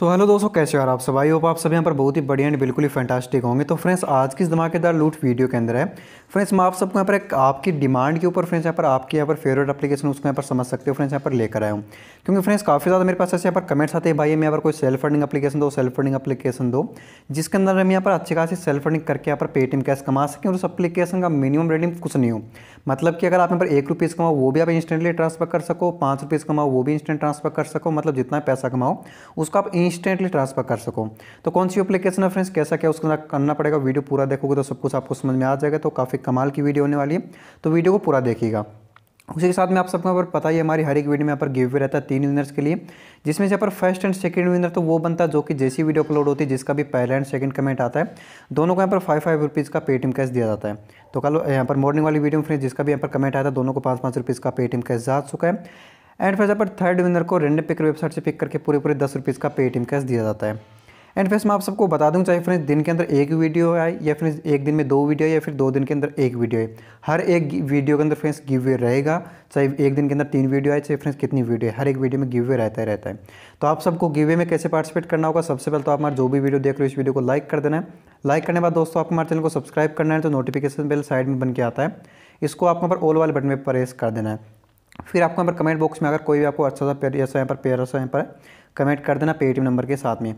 तो हेलो दोस्तों कैसे हो आप सब आई होप आप सब यहाँ पर बहुत ही बढ़िया एंड बिल्कुल ही फैंटास्टिक होंगे तो फ्रेंड्स आज की इस धमाकेदार लूट वीडियो के अंदर है फ्रेंड्स मैं आप सबको यहाँ पर एक आपकी डिमांड के ऊपर फ्रेंड्स यहाँ पर आपकी यहाँ पर फेवरेट एप्लीकेशन उसको यहाँ पर समझ सकते हो फ्रेंड्स यहाँ पर लेकर आया हूँ क्योंकि फ्रेंड्स काफ़ी ज़्यादा मेरे पास ऐसे यहाँ पर कमेंट्स आते हैं भाई मैं यहाँ पर कोई सेल्फ फंडिंग अपलीकेशन दो सेल्फ फंडिंग अपलीकेशन दो जिसके अंदर हम यहाँ पर अच्छी खासी सेल्फ फंडिंग करके यहाँ पर पेटीएम कैश कमा सकें और उस अपलीकेशन का मिनिमम रेडिंग कुछ नहीं हो मतलब कि अगर आप यहाँ पर एक रुपीज़ कमाओ वो भी आप इंस्टेंटली ट्रांसफर कर सको पाँच रुपीज़ कमाओ वो भी इंस्टेंट ट्रांसफर कर सको मतलब जितना पैसा कमाओ उसको आप इंस्टेंटली ट्रांसफर कर सको तो कौन सी एप्लीकेशन है फ्रेंड्स कैसा क्या उसका करना पड़ेगा वीडियो पूरा देखोगे तो सब कुछ आपको समझ में आ जाएगा तो काफ़ी कमाल की वीडियो होने वाली है तो वीडियो को पूरा देखिएगा उसी के साथ में आप सबको यहाँ पर पता ही हमारी हर एक वीडियो में यहाँ पर गिव रहता है तीन विनर्स के लिए जिसमें से पर फर्स्ट एंड सेकंड विनर तो वो बनता है जो कि जैसी वीडियो अपलोड होती है जिसका भी पहला एंड सेकंड कमेंट आता है दोनों को यहाँ पर फाइव फाइव रुपीज़ का पेटीएम कैश दिया जाता है तो कल यहाँ पर मॉर्निंग वाली वीडियो में फ्रेंड जिसका भी यहाँ पर कमेंट आया था दोनों को पाँच पाँच रुपीज़ का पेटीएम कैश जा चुका है एंड फिर यहाँ पर थर्ड विनर को रेंडम पिकर वेबसाइट से पिक करके पूरे पूरे दस रुपीज़ का पेटीएम कैश दिया जाता है एंड फ्रेंड्स मैं आप सबको बता दूं चाहे फ्रेंड्स दिन के अंदर एक वीडियो आए या फिर एक दिन में दो वीडियो या फिर दो दिन के अंदर एक वीडियो है हर एक वीडियो के अंदर फ्रेंड्स गिव वे रहेगा चाहे एक दिन के अंदर तीन वीडियो आए चाहे फ्रेंड्स कितनी वीडियो है हर एक वीडियो में गिव वे रहता है रहता है तो आप सबको गिव वे में कैसे पार्टिसिपेट करना होगा सबसे पहले तो आप हमारे जो भी वीडियो देख रहे हो इस वीडियो को लाइक कर देना है लाइक करने के बाद दोस्तों आप हमारे चैनल को सब्सक्राइब करना है तो नोटिफिकेशन बिल साइड में बन के आता है इसको आप वहाँ पर ऑल वाले बटन में प्रेस कर देना है फिर आपको यहाँ पर कमेंट बॉक्स में अगर कोई भी आपको अच्छा सा पेयर ऐसा यहाँ पर पेयर ऐसा यहाँ पर कमेंट कर देना पेटीएम नंबर के साथ में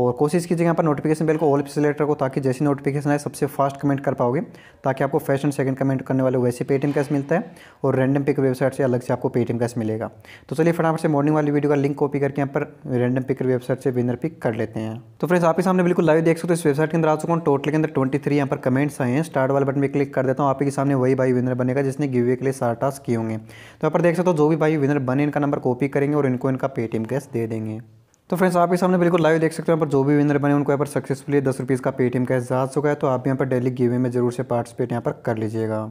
और कोशिश कीजिए यहाँ पर नोटिफिकेशन बेल को ऑल पे सिलेक्ट रखो ताकि जैसी नोटिफिकेशन आए सबसे फास्ट कमेंट कर पाओगे ताकि आपको फर्स्ट एंड सेकंड कमेंट करने वाले वैसे पेटीएम कैश मिलता है और रैंडम पिक वेबसाइट से अलग से आपको पेटीएम कैश मिलेगा तो चलिए फटाफट से मॉर्निंग वाली वीडियो का लिंक कॉपी करके यहाँ पर रैंडम पिक वेबसाइट से विनर पिक कर लेते हैं तो फ्रेंड्स आपके सामने बिल्कुल लाइव देख सकते हो इस वेबसाइट के अंदर आ चुका हूँ टोटल के अंदर ट्वेंटी थ्री यहाँ पर कमेंट्स आए हैं स्टार्ट वाले बटन पर क्लिक कर देता हूँ आपके सामने वही भाई विनर बनेगा जिसने गिवे के लिए सारा टास्क किए होंगे तो यहाँ पर देख सकते हो जो भी भाई विनर बने इनका नंबर कॉपी करेंगे और इनको इनका पेटीएम कैश दे देंगे तो फ्रेंड्स आप सामने बिल्कुल लाइव देख सकते हो यहाँ पर जो भी विनर बने उनको यहाँ पर सक्सेसफुली दस रुपीज़ का पेटीएम का एजाज चुका है तो आप यहाँ पर डेली गेम में जरूर से पार्टिसिपेट यहाँ पर कर लीजिएगा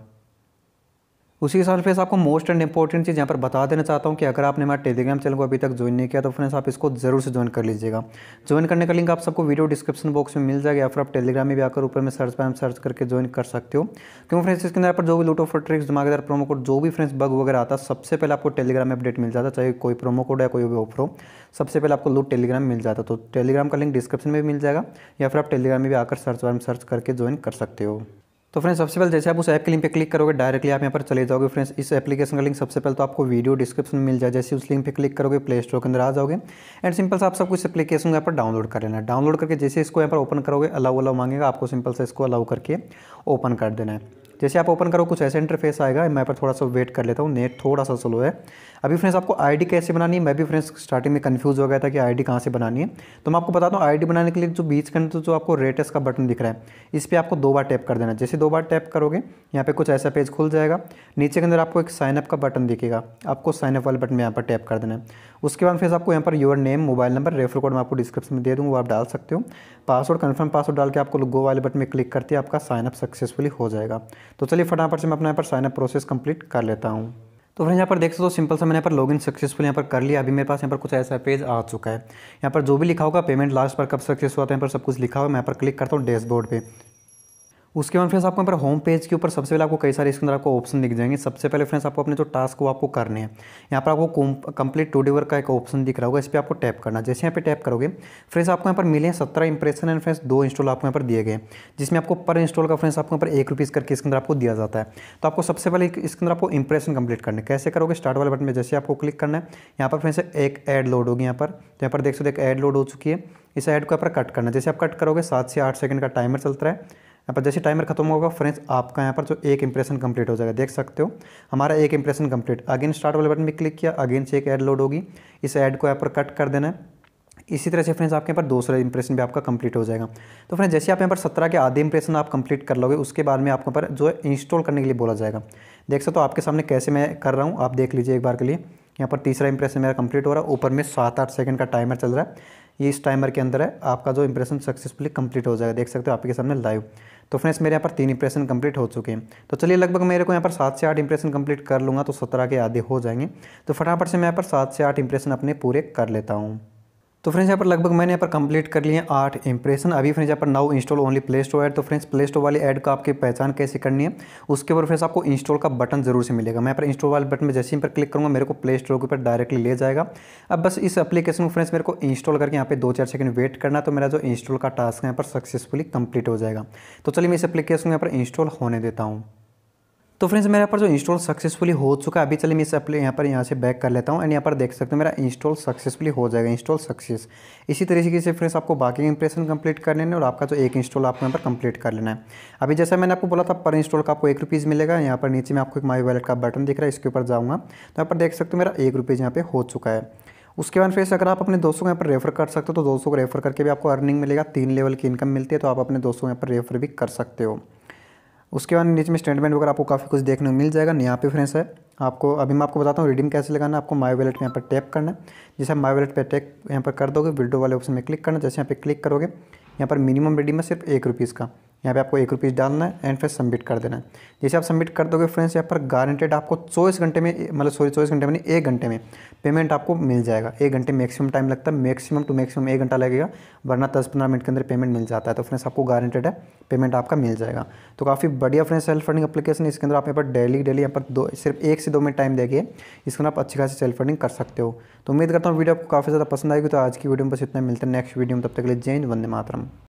उसी के साथ फ्रेंड्स आपको मोस्ट एंड इंपॉर्टेंट चीज़ यहाँ पर बता देना चाहता हूँ कि अगर आपने हमारे टेलीग्राम चैनल को अभी तक ज्वाइन नहीं किया तो फ्रेंड्स आप इसको जरूर से ज्वाइन कर लीजिएगा ज्वाइन करने का लिंक आप सबको वीडियो डिस्क्रिप्शन बॉक्स में मिल जाएगा या फिर आप टेलीग्राम में भी आकर ऊपर में सर्च पर सर्च करके ज्वाइन कर सकते हो क्योंकि फ्रेंड्स इसके अंदर पर जो भी लूट ऑफ ट्रिक्स दिमागदार प्रोमो कोड जो भी फ्रेंड्स बग वगैरह आता सबसे पहले आपको टेलीग्राम में अपडेट मिल जाता चाहे कोई प्रोमो कोड या कोई भी ऑफर हो सबसे पहले आपको लूट टेलीग्राम मिल जाता तो टेलीग्राम का लिंक डिस्क्रिप्शन में भी मिल जाएगा या फिर आप टेलीग्राम में भी आकर सर्च बार में सर्च करके ज्वाइन कर सकते हो तो फ्रेंड्स सबसे पहले जैसे आप उस ऐप के लिंक पे क्लिक करोगे डायरेक्टली आप यहाँ पर चले जाओगे फ्रेंड्स इस एप्लीकेशन का लिंक सबसे पहले तो आपको वीडियो डिस्क्रिप्शन में मिल जाए जैसे उस लिंक पे क्लिक करोगे प्ले स्टोर के अंदर आ जाओगे एंड सिंपल से आप सब कुछ एप्लीकेशन को यहाँ पर डाउनलोड कर लेना है डाउनलोड करके जैसे इसको यहाँ पर ओपन करोगे अलाउ अलाउ मांगेगा आपको सिंपल से इसको अलाउ करके ओपन कर देना है जैसे आप ओपन करो कुछ ऐसे इंटरफेस आएगा मैं पर थोड़ा सा वेट कर लेता हूँ नेट थोड़ा सा स्लो है अभी फ्रेंड्स आपको आईडी कैसे बनानी है मैं भी फ्रेंड्स स्टार्टिंग में कंफ्यूज हो गया था कि आईडी कहाँ से बनानी है तो मैं आपको बताता हूँ आईडी बनाने के लिए जो बीच के अंदर जो आपको रेटस का बटन दिख रहा है इस पर आपको दो बार टैप कर देना जैसे दो बार टैप करोगे यहाँ पर कुछ ऐसा पेज खुल जाएगा नीचे के अंदर आपको एक साइनअप का बटन दिखेगा आपको साइनअप वाले बटन में यहाँ पर टैप कर देना है उसके बाद फ्रेंड्स आपको यहाँ पर your name mobile number refer code मैं आपको डिस्क्रिप्शन में दे दूँगा आप डाल सकते हो पासवर्ड कन्फर्म पासवर्ड डाल के आपको गो वाले बटन में क्लिक करते आपका साइनअप सक्सेसफुली हो जाएगा तो चलिए फटाफट से मैं अपना यहाँ पर साइनअप प्रोसेस कंप्लीट कर लेता हूँ तो फिर यहाँ पर देख सकते हो सिंपल सा मैंने यहाँ पर लॉगिन सक्सेसफुल यहाँ पर कर लिया अभी मेरे पास यहाँ पर कुछ ऐसा पेज आ चुका है यहाँ पर जो भी लिखा होगा पेमेंट लास्ट पर कब सक्सेस हुआ था तो यहाँ पर सब कुछ लिखा हुआ मैं यहाँ पर क्लिक करता हूँ डैशबोर्ड पे उसके बाद फ्रेंड्स आपको यहाँ पर होम पेज के ऊपर सबसे पहले आपको कई सारे इसके अंदर आपको ऑप्शन दिख जाएंगे सबसे पहले फ्रेंड्स आपको अपने जो टास्क वो आपको करने हैं यहाँ पर आपको कंप्लीट टू डी वर्क का एक ऑप्शन दिख रहा होगा इस पर आपको टैप करना जैसे यहाँ पे टैप करोगे फ्रेंड्स आपको यहाँ पर मिले हैं सत्रह इंप्रेशन एंड फ्रेंड्स दो इंस्टॉल आपको यहाँ पर दिए गए जिसमें आपको पर इंस्टॉल का फ्रेंड्स आपको यहाँ पर एक रुपीज़ करके इसके अंदर आपको दिया जाता है तो आपको सबसे पहले इसके अंदर आपको इंप्रेशन कंप्लीट करना कैसे करोगे स्टार्ट वाले बटन में जैसे आपको क्लिक करना है यहाँ पर फ्रेंड्स एक एड लोड होगी यहाँ पर तो यहाँ पर देख सकते एक एड लोड हो चुकी है इस एड को यहाँ पर कट करना है जैसे आप कट करोगे सात से आठ सेकंड का टाइमर चलता है यहाँ पर जैसे टाइमर खत्म होगा फ्रेंड्स आपका यहाँ पर जो एक इंप्रेशन कंप्लीट हो जाएगा देख सकते हो हमारा एक इंप्रेशन कंप्लीट अगेन स्टार्ट वाले बटन में क्लिक किया अगेन से एक ऐड लोड होगी इस ऐड को यहाँ पर कट कर देना है इसी तरह से फ्रेंड्स आपके यहाँ पर दूसरा इंप्रेशन भी आपका कंप्लीट हो जाएगा तो फ्रेंड्स जैसे आप यहाँ पर सत्रह के आधे इंप्रेशन आप कंप्लीट कर लोगे उसके बाद में आपको पर जो है इंस्टॉल करने के लिए बोला जाएगा देख सकते हो आपके सामने कैसे मैं कर रहा हूँ आप देख लीजिए एक बार के लिए यहाँ पर तीसरा इंप्रेशन मेरा कंप्लीट हो रहा है ऊपर में सात आठ सेकंड का टाइमर चल रहा है ये इस टाइमर के अंदर है आपका जो इंप्रेशन सक्सेसफुली कंप्लीट हो जाएगा देख सकते हो आपके सामने लाइव तो फ्रेंड्स मेरे यहाँ पर तीन इंप्रेशन कंप्लीट हो चुके हैं तो चलिए लगभग मेरे को यहाँ पर सात से आठ इंप्रेशन कंप्लीट कर लूँगा तो सत्रह के आधे हो जाएंगे तो फटाफट से मैं यहाँ पर सात से आठ इंप्रेशन अपने पूरे कर लेता हूँ तो फ्रेंड्स यहाँ पर लगभग मैंने यहाँ पर कंप्लीट कर लिए आठ इंप्रेशन अभी फ्रेंड्स यहाँ पर now install only play store ad तो फ्रेंड्स प्ले स्टोर वाली ऐड का आपकी पहचान कैसे करनी है उसके ऊपर फ्रेंड्स आपको इंस्टॉल का बटन जरूर से मिलेगा मैं यहाँ पर इंस्टॉल वाले बटन में जैसे ही पर क्लिक करूँगा मेरे को प्ले स्टोर के ऊपर डायरेक्टली ले जाएगा अब बस इस एप्लीकेशन को फ्रेंड्स मेरे को इंस्टॉल करके यहाँ पर दो चार सेकंड वेट करना तो मेरा जो इंस्टॉल का टास्क है यहाँ पर सक्सेसफुली कंप्लीट हो जाएगा तो चलिए मैं इस एप्लीकेशन को यहाँ पर इंस्टॉल होने देता हूँ तो फ्रेंड्स मेरे यहाँ पर जो इंस्टॉल सक्सेसफुली हो चुका है अभी चलिए मैं इस अपने यहाँ पर यहाँ से बैक कर लेता हूँ एंड यहाँ पर देख सकते हो मेरा इंस्टॉल सक्सेसफुली हो जाएगा इंस्टॉल सक्सेस इसी तरीके से फ्रेंड्स आपको बाकी इंप्रेशन कंप्लीट कर लेने और आपका जो एक इंस्टॉल आपको यहाँ पर कंप्लीट कर लेना है अभी जैसा मैंने आपको बोला था पर इंस्टॉल का आपको एक रुपीज़ मिलेगा यहाँ पर नीचे में आपको एक माई वैलेट का बटन दिख रहा है इसके ऊपर जाऊँगा तो यहाँ पर देख सकते हो मेरा एक रुपीज़ यहाँ पर हो चुका है उसके बाद फ्रेंड्स अगर आप अपने दोस्तों को यहाँ पर रेफर कर सकते हो तो दोस्तों को रेफर करके भी आपको अर्निंग मिलेगा तीन लेवल की इनकम मिलती है तो आप अपने दोस्तों को यहाँ पर रेफर भी कर सकते हो उसके बाद नीचे में स्टेटमेंट वगैरह आपको काफ़ी कुछ देखने को मिल जाएगा यहाँ पे फ्रेंड्स है आपको अभी मैं आपको बताता हूँ रिडीम कैसे लगाना आपको माई वैलेट में यहाँ पर टैप करना है जैसे माई वैलेट पर टैप यहाँ पर कर दोगे विडो वाले ऑप्शन में क्लिक करना जैसे यहाँ पर क्लिक करोगे यहाँ पर मिनिमम रिडीम है सिर्फ एक रुपीज़ का यहाँ पे आपको एक रुपीज़ डालना है एंड फिर सबमिट कर देना है जैसे आप सबमिट कर दोगे फ्रेंड्स यहाँ पर गारंटेड आपको चौबीस घंटे में मतलब सॉरी चौबीस घंटे में नहीं एक घंटे में पेमेंट आपको मिल जाएगा एक घंटे मैक्सिमम टाइम लगता है मैक्सिमम टू मैक्सिमम एक घंटा लगेगा वरना दस पंद्रह मिनट के अंदर पेमेंट मिल जाता है तो फ्रेंड्स आपको गारंटेड है पेमेंट आपका मिल जाएगा तो काफ़ी बढ़िया फ्रेंड्स सेल्फ फंडिंग अपलीकेशन इसके अंदर आप यहाँ पर डेली डेली यहाँ पर दो सिर्फ एक से दो मिनट टाइम देगी इसके अंदर आप अच्छी खासी सेल्फ फंडिंग कर सकते हो तो उम्मीद करता हूँ वीडियो आपको काफ़ी ज़्यादा पसंद आएगी तो आज की वीडियो में बस इतना मिलता है नेक्स्ट वीडियो में तब तक के लिए हिंद वंदे मातरम